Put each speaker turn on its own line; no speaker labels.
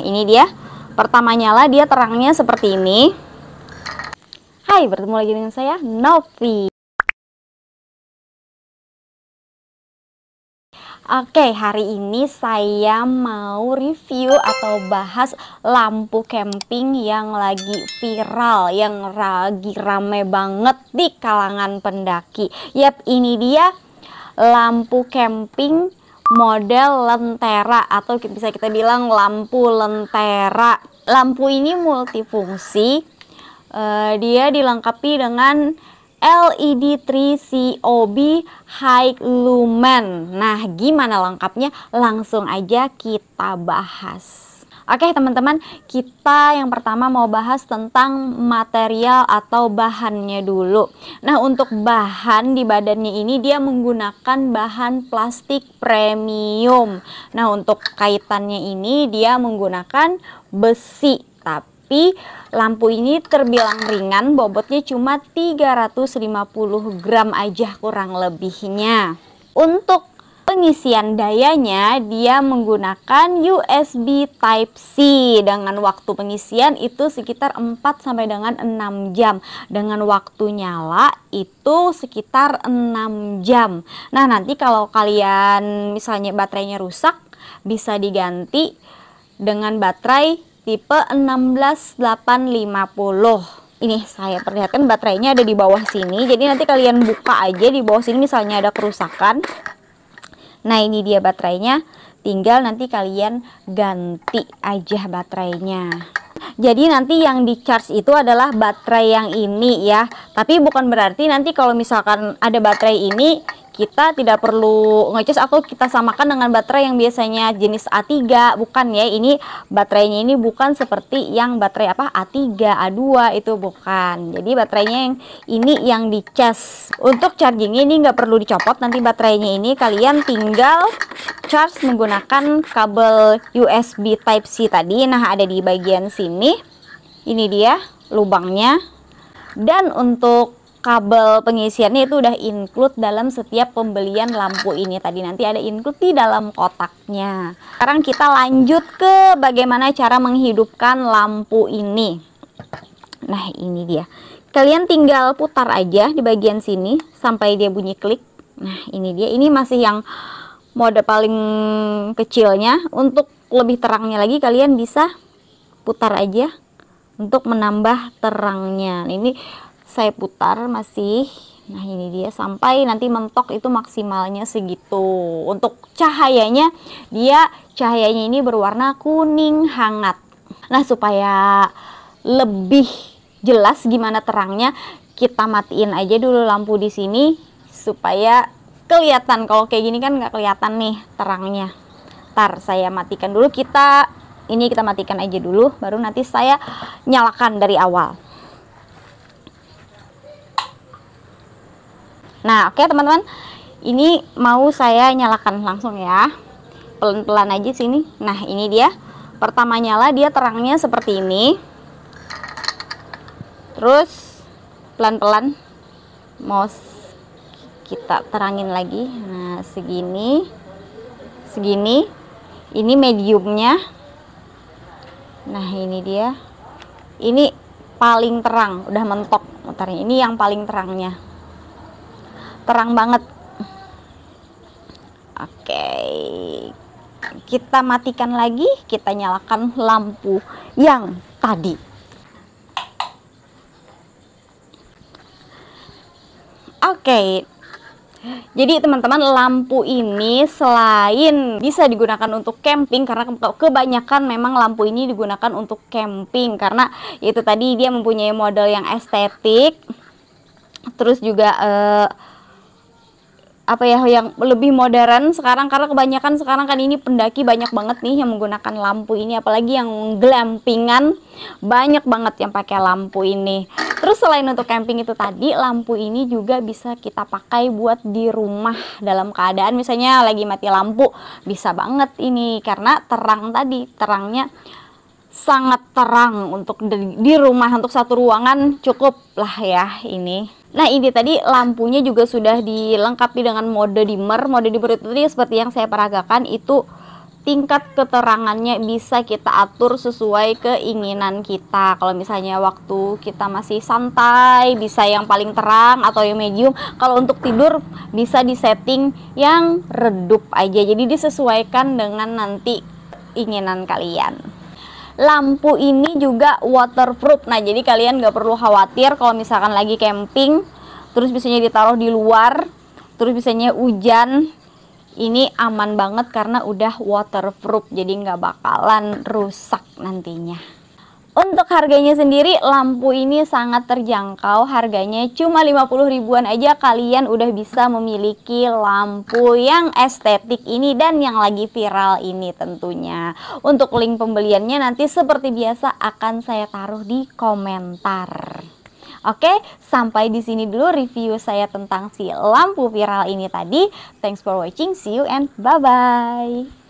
ini dia. pertamanya lah dia terangnya seperti ini. Hai, bertemu lagi dengan saya Novi. Oke, hari ini saya mau review atau bahas lampu camping yang lagi viral, yang lagi rame banget di kalangan pendaki. Yap, ini dia lampu camping model lentera atau bisa kita bilang lampu lentera. Lampu ini multifungsi. Uh, dia dilengkapi dengan LED 3COB high lumen. Nah, gimana lengkapnya? Langsung aja kita bahas. Oke teman-teman, kita yang pertama mau bahas tentang material atau bahannya dulu. Nah untuk bahan di badannya ini dia menggunakan bahan plastik premium. Nah untuk kaitannya ini dia menggunakan besi, tapi lampu ini terbilang ringan, bobotnya cuma 350 gram aja kurang lebihnya. Untuk pengisian dayanya dia menggunakan USB Type-C dengan waktu pengisian itu sekitar 4 sampai dengan 6 jam dengan waktu nyala itu sekitar 6 jam nah nanti kalau kalian misalnya baterainya rusak bisa diganti dengan baterai tipe 16850 ini saya perlihatkan baterainya ada di bawah sini jadi nanti kalian buka aja di bawah sini misalnya ada kerusakan Nah ini dia baterainya tinggal nanti kalian ganti aja baterainya jadi nanti yang di charge itu adalah baterai yang ini ya tapi bukan berarti nanti kalau misalkan ada baterai ini kita tidak perlu ngecas atau kita samakan dengan baterai yang biasanya jenis A3 bukan ya ini baterainya ini bukan seperti yang baterai apa A3 A2 itu bukan jadi baterainya yang ini yang dicas untuk charging ini nggak perlu dicopot nanti baterainya ini kalian tinggal charge menggunakan kabel USB Type C tadi nah ada di bagian sini ini dia lubangnya dan untuk kabel pengisiannya itu udah include dalam setiap pembelian lampu ini tadi nanti ada include di dalam kotaknya sekarang kita lanjut ke bagaimana cara menghidupkan lampu ini nah ini dia kalian tinggal putar aja di bagian sini sampai dia bunyi klik nah ini dia ini masih yang mode paling kecilnya untuk lebih terangnya lagi kalian bisa putar aja untuk menambah terangnya nah, ini saya putar masih nah ini dia sampai nanti mentok itu maksimalnya segitu untuk cahayanya dia cahayanya ini berwarna kuning hangat nah supaya lebih jelas gimana terangnya kita matiin aja dulu lampu di sini supaya kelihatan kalau kayak gini kan nggak kelihatan nih terangnya tar saya matikan dulu kita ini kita matikan aja dulu baru nanti saya nyalakan dari awal Nah, oke okay, teman-teman. Ini mau saya nyalakan langsung ya. Pelan-pelan aja sini. Nah, ini dia. Pertama nyala dia terangnya seperti ini. Terus pelan-pelan mau kita terangin lagi. Nah, segini. Segini. Ini mediumnya. Nah, ini dia. Ini paling terang, udah mentok mutarnya. Ini yang paling terangnya terang banget oke kita matikan lagi kita nyalakan lampu yang tadi oke Jadi teman-teman lampu ini selain bisa digunakan untuk camping karena kebanyakan memang lampu ini digunakan untuk camping karena itu tadi dia mempunyai model yang estetik terus juga eh, apa ya yang lebih modern sekarang karena kebanyakan sekarang kan ini pendaki banyak banget nih yang menggunakan lampu ini apalagi yang glampingan banyak banget yang pakai lampu ini terus selain untuk camping itu tadi lampu ini juga bisa kita pakai buat di rumah dalam keadaan misalnya lagi mati lampu bisa banget ini karena terang tadi terangnya sangat terang untuk di, rumah untuk satu ruangan cukup lah ya ini Nah ini tadi lampunya juga sudah dilengkapi dengan mode dimmer Mode dimmer itu tadi seperti yang saya peragakan itu tingkat keterangannya bisa kita atur sesuai keinginan kita kalau misalnya waktu kita masih santai bisa yang paling terang atau yang medium kalau untuk tidur bisa disetting yang redup aja jadi disesuaikan dengan nanti keinginan kalian lampu ini juga waterproof nah jadi kalian nggak perlu khawatir kalau misalkan lagi camping terus biasanya ditaruh di luar terus biasanya hujan ini aman banget karena udah waterproof jadi nggak bakalan rusak nantinya untuk harganya sendiri, lampu ini sangat terjangkau. Harganya cuma 50 ribuan aja kalian udah bisa memiliki lampu yang estetik ini dan yang lagi viral ini tentunya. Untuk link pembeliannya nanti seperti biasa akan saya taruh di komentar. Oke, sampai di sini dulu review saya tentang si lampu viral ini tadi. Thanks for watching, see you and bye-bye.